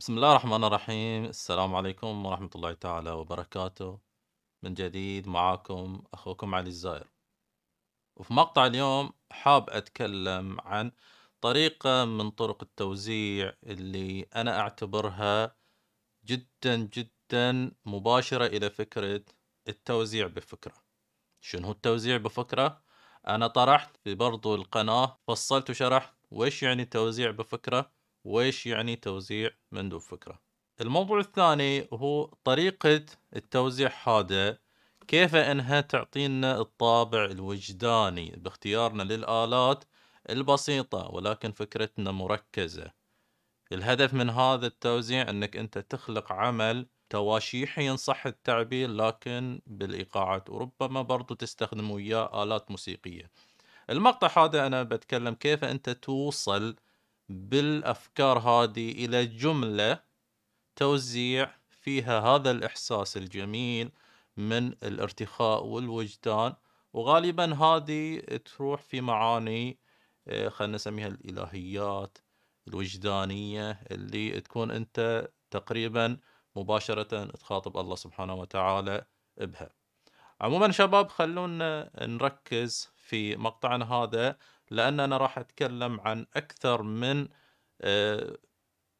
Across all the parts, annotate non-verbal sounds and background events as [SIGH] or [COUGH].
بسم الله الرحمن الرحيم السلام عليكم ورحمة الله تعالى وبركاته من جديد معاكم أخوكم علي الزاير وفي مقطع اليوم حاب أتكلم عن طريقة من طرق التوزيع اللي أنا أعتبرها جدا جدا مباشرة إلى فكرة التوزيع بفكرة شنو التوزيع بفكرة؟ أنا طرحت في برضو القناة فصلت وشرحت وش يعني توزيع بفكرة وإيش يعني توزيع دون فكرة الموضوع الثاني هو طريقة التوزيع هذا كيف انها تعطينا الطابع الوجداني باختيارنا للآلات البسيطة ولكن فكرتنا مركزة الهدف من هذا التوزيع انك انت تخلق عمل تواشيحي إن صح التعبير لكن بالإيقاعات وربما برضو تستخدم وياه آلات موسيقية المقطع هذا أنا بتكلم كيف أنت توصل بالأفكار هذه إلى جملة توزيع فيها هذا الإحساس الجميل من الارتخاء والوجدان وغالبا هذه تروح في معاني آه، خلينا نسميها الإلهيات الوجدانية اللي تكون أنت تقريبا مباشرة تخاطب الله سبحانه وتعالى بها عموما شباب خلونا نركز في مقطعنا هذا لأن أنا راح أتكلم عن أكثر من آه،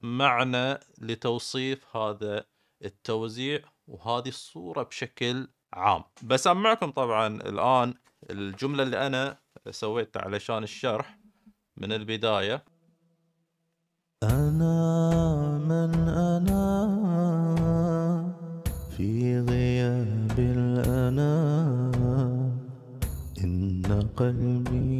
معنى لتوصيف هذا التوزيع وهذه الصورة بشكل عام بسمعكم طبعا الآن الجملة اللي أنا سويتها علشان الشرح من البداية أنا من أنا في غياب الأنا إن قلبي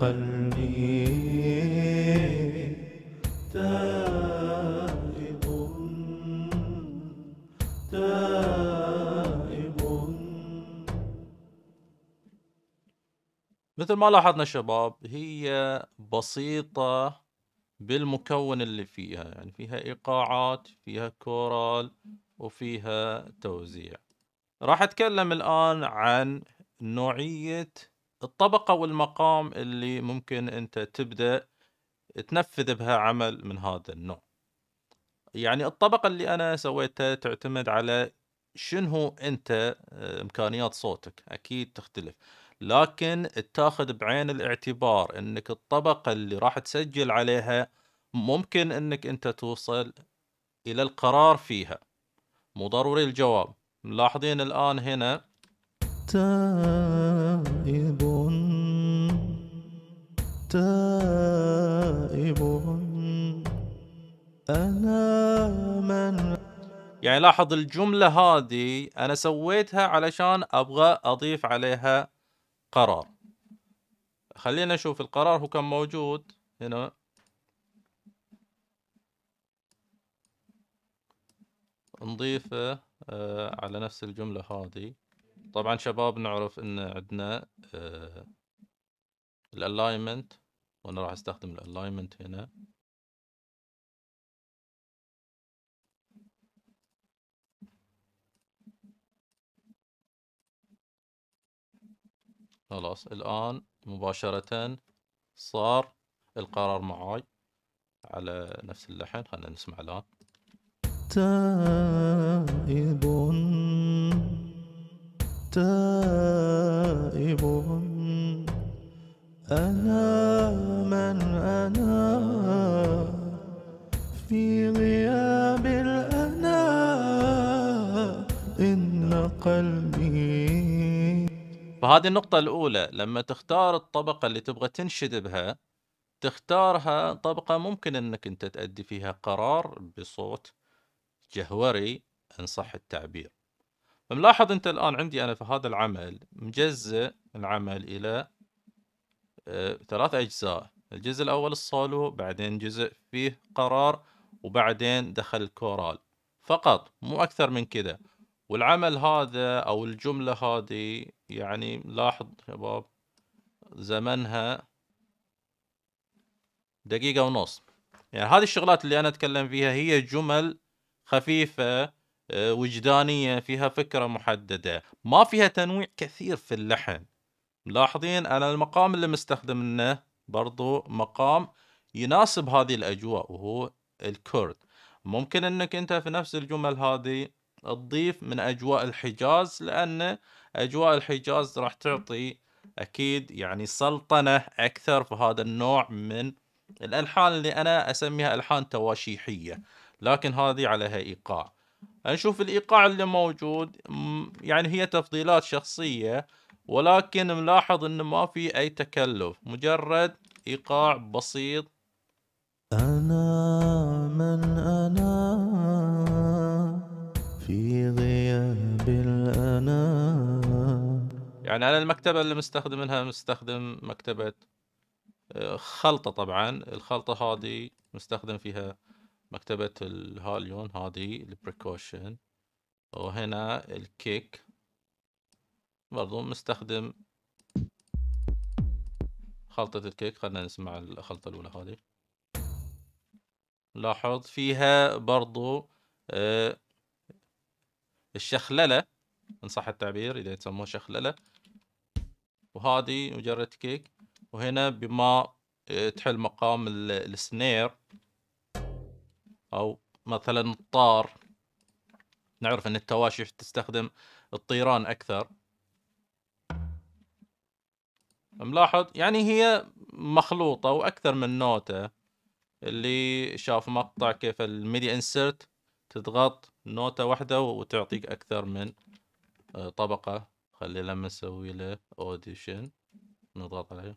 قلبي تائب تائب مثل ما لاحظنا شباب هي بسيطة بالمكون اللي فيها يعني فيها إيقاعات فيها كورال وفيها توزيع راح أتكلم الآن عن نوعية الطبقة والمقام اللي ممكن أنت تبدأ تنفذ بها عمل من هذا النوع يعني الطبقة اللي أنا سويتها تعتمد على شنو أنت آه، إمكانيات صوتك أكيد تختلف لكن تاخذ بعين الاعتبار أنك الطبقة اللي راح تسجل عليها ممكن أنك أنت توصل إلى القرار فيها مو ضروري الجواب ملاحظين الآن هنا تائب تائب أنا من يعني لاحظ الجملة هذه أنا سويتها علشان أبغى أضيف عليها قرار خلينا نشوف القرار هو كان موجود هنا نضيفه آه، على نفس الجملة هذه طبعا شباب نعرف ان عندنا آه، الالاينمنت وانا راح استخدم الالاينمنت هنا خلاص الآن مباشرة صار القرار معاي على نفس اللحن خلينا نسمع الآن تائب تائب أنا أنا في غياب الأنا إن قلبي فهذه النقطة الأولى لما تختار الطبقة اللي تبغى تنشد بها تختارها طبقة ممكن أنك أنت تأدي فيها قرار بصوت جهوري إن صح التعبير ملاحظ أنت الآن عندي أنا في هذا العمل مجزء العمل إلى آه، ثلاث أجزاء الجزء الأول الصولو بعدين جزء فيه قرار وبعدين دخل الكورال فقط مو أكثر من كذا والعمل هذا أو الجملة هذه يعني لاحظ شباب زمنها دقيقة ونص يعني هذه الشغلات اللي أنا أتكلم فيها هي جمل خفيفة آه، وجدانية فيها فكرة محددة ما فيها تنويع كثير في اللحن ملاحظين أنا المقام اللي مستخدم برضو مقام يناسب هذه الأجواء وهو الكرد ممكن أنك أنت في نفس الجمل هذه تضيف من أجواء الحجاز لأن أجواء الحجاز راح تعطي أكيد يعني سلطنة أكثر في هذا النوع من الألحان اللي أنا أسميها ألحان تواشيحية لكن هذه عليها إيقاع نشوف الإيقاع اللي موجود يعني هي تفضيلات شخصية ولكن ملاحظ انه ما في اي تكلف مجرد ايقاع بسيط انا من انا في غياب الانا يعني انا المكتبه اللي مستخدمها مستخدم مكتبه آه، خلطه طبعا الخلطه هذه مستخدم فيها مكتبه الهاليون هذه البريكوشن وهنا الكيك برضو مستخدم خلطة الكيك خلينا نسمع الخلطة الأولى هذه لاحظ فيها برضو آه الشخللة إن صح التعبير إذا تسموه شخللة وهذه مجرد كيك وهنا بما آه، تحل مقام السنير أو مثلا الطار نعرف أن التواشف تستخدم الطيران أكثر ملاحظ يعني هي مخلوطة وأكثر من نوتة اللي شاف مقطع كيف الميديا انسرت تضغط نوتة واحدة وتعطيك أكثر من آه، طبقة خلي لما نسوي له اوديشن نضغط عليه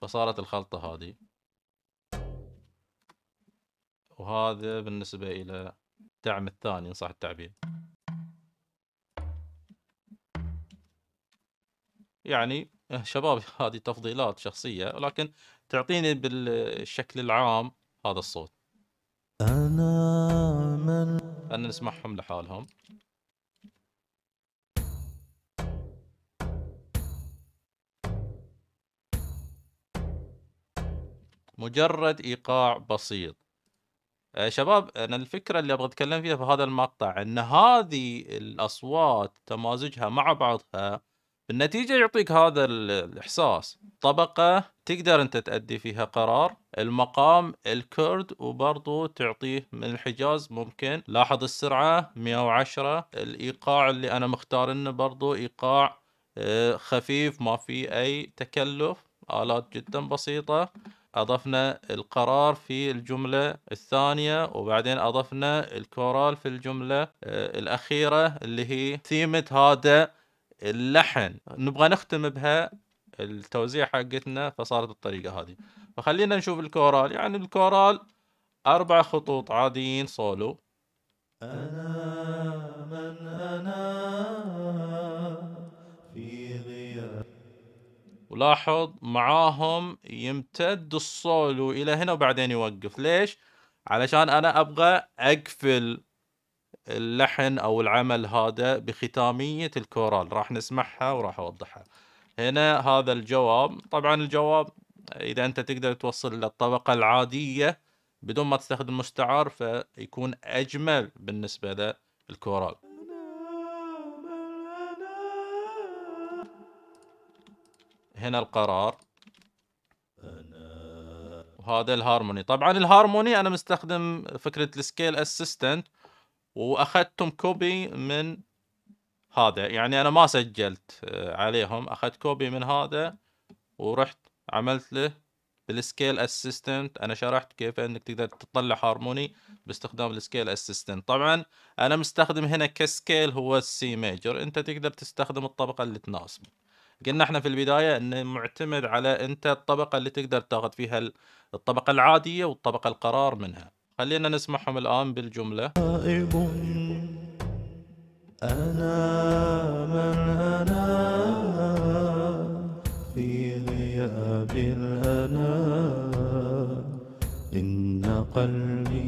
فصارت الخلطة هذه وهذا بالنسبة إلى الدعم الثاني إن صح التعبير يعني آه، شباب [LAUGHS] هذه تفضيلات شخصية ولكن تعطيني بالشكل العام هذا الصوت أنا من أنا نسمعهم لحالهم مجرد ايقاع بسيط آه، شباب انا الفكره اللي ابغى اتكلم فيها في هذا المقطع ان هذه الاصوات تمازجها مع بعضها النتيجة يعطيك هذا الإحساس طبقة تقدر أنت تأدي فيها قرار المقام الكرد وبرضو تعطيه من الحجاز ممكن لاحظ السرعة 110 الإيقاع اللي أنا مختار إنه برضو إيقاع آه، خفيف ما في أي تكلف آلات جدا بسيطة أضفنا القرار في الجملة الثانية وبعدين أضفنا الكورال في الجملة آه، الأخيرة اللي هي ثيمة هذا اللحن نبغى نختم بها التوزيع حقتنا فصارت الطريقه هذه فخلينا نشوف الكورال يعني الكورال اربع خطوط عاديين سولو انا من انا في غياب ولاحظ معاهم يمتد السولو الى هنا وبعدين يوقف ليش علشان انا ابغى اقفل اللحن او العمل هذا بختاميه الكورال راح نسمعها وراح اوضحها هنا هذا الجواب طبعا الجواب اذا انت تقدر توصل للطبقه العاديه بدون ما تستخدم مستعار فيكون اجمل بالنسبه للكورال هنا القرار وهذا الهارموني طبعا الهارموني انا مستخدم فكره السكيل اسيستنت واخذتم كوبي من هذا يعني انا ما سجلت آه، عليهم اخذت كوبي من هذا ورحت عملت له بالسكيل اسيستنت انا شرحت كيف انك تقدر تطلع هارموني باستخدام السكيل اسيستنت طبعا انا مستخدم هنا كسكيل هو السي ميجر انت تقدر تستخدم الطبقه اللي تناسبك قلنا احنا في البدايه انه معتمد على انت الطبقه اللي تقدر تاخذ فيها الطبقه العاديه والطبقه القرار منها خلينا نسمعهم الآن بالجملة أنا من أنا في غياب الأنا إن قلبي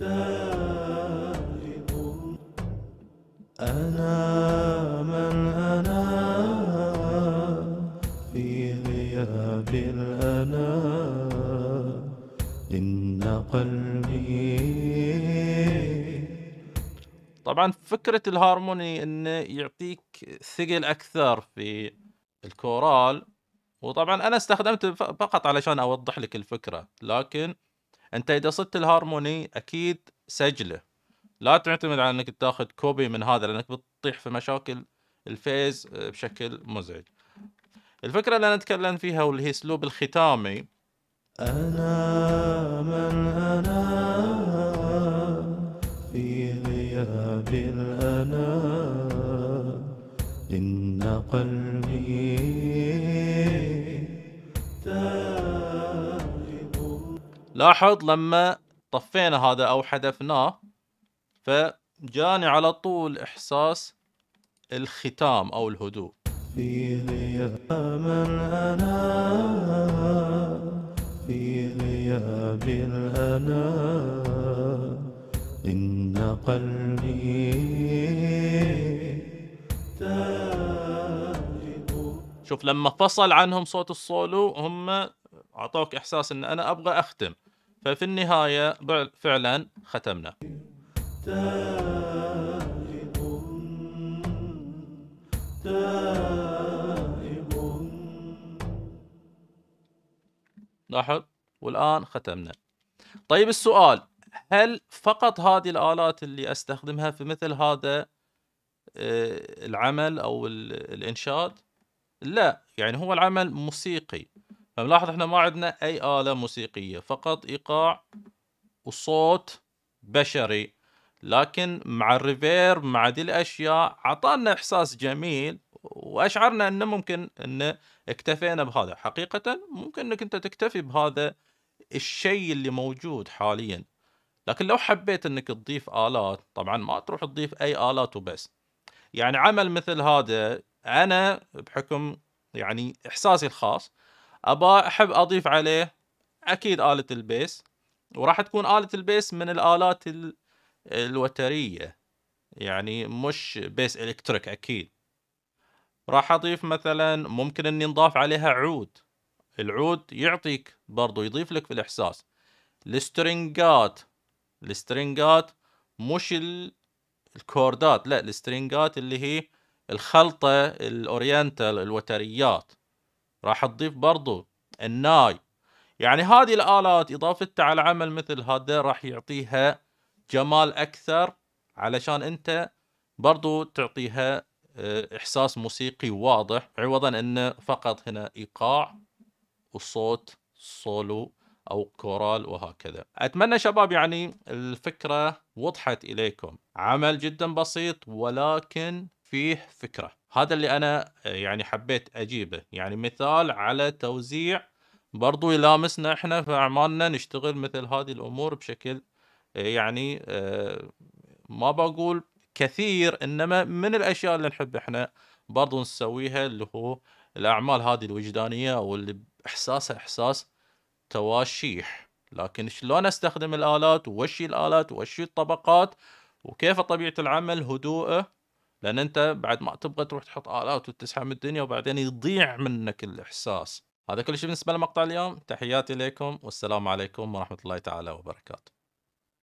تائب أنا من أنا في غياب الأنا قلبي طبعا فكرة الهارموني انه يعطيك ثقل اكثر في الكورال وطبعا انا استخدمته فقط علشان اوضح لك الفكرة لكن انت اذا صدت الهارموني اكيد سجله لا تعتمد على انك تاخذ كوبي من هذا لانك بتطيح في مشاكل الفيز بشكل مزعج الفكرة اللي انا اتكلم فيها واللي هي اسلوب الختامي أنا من أنا في غياب الأنا إن قلبي تائب لاحظ لما طفينا هذا أو حذفناه فجاني على طول إحساس الختام أو الهدوء في غياب من أنا في غياب الأنا إن قلبي تاجب شوف لما فصل عنهم صوت الصولو هم أعطوك إحساس إن أنا أبغى أختم ففي النهاية فعلا ختمنا تاجد تاجب لاحظ والآن ختمنا طيب السؤال هل فقط هذه الآلات اللي أستخدمها في مثل هذا آه، العمل أو الإنشاد لا يعني هو العمل موسيقي فملاحظ احنا ما عندنا أي آلة موسيقية فقط إيقاع وصوت بشري لكن مع الريفير مع دي الأشياء عطانا إحساس جميل وأشعرنا أنه ممكن أنه اكتفينا بهذا حقيقة ممكن انك انت تكتفي بهذا الشيء اللي موجود حاليا لكن لو حبيت انك تضيف آلات طبعا ما تروح تضيف اي آلات وبس يعني عمل مثل هذا انا بحكم يعني احساسي الخاص ابا احب اضيف عليه اكيد آلة البيس وراح تكون آلة البيس من الآلات الوترية يعني مش بيس الكتريك اكيد راح اضيف مثلا ممكن اني نضاف عليها عود العود يعطيك برضو يضيف لك في الاحساس السترنجات السترنجات مش الكوردات لا السترنجات اللي هي الخلطة الاورينتال الوتريات راح تضيف برضو الناي يعني هذه الآلات إضافتها على عمل مثل هذا راح يعطيها جمال أكثر علشان أنت برضو تعطيها آه، إحساس موسيقي واضح عوضا أن فقط هنا إيقاع وصوت سولو أو كورال وهكذا أتمنى شباب يعني الفكرة وضحت إليكم عمل جدا بسيط ولكن فيه فكرة هذا اللي أنا آه، يعني حبيت أجيبه يعني مثال على توزيع برضو يلامسنا إحنا في أعمالنا نشتغل مثل هذه الأمور بشكل آه، يعني ما بقول كثير انما من الاشياء اللي نحب احنا برضو نسويها اللي هو الاعمال هذه الوجدانيه واللي احساسها احساس تواشيح لكن شلون استخدم الالات وش الالات وش الطبقات وكيف طبيعه العمل هدوءه لان انت بعد ما تبغى تروح تحط الات وتسحب الدنيا وبعدين يضيع منك الاحساس هذا كل شيء بالنسبه لمقطع اليوم تحياتي لكم والسلام عليكم ورحمه الله تعالى وبركاته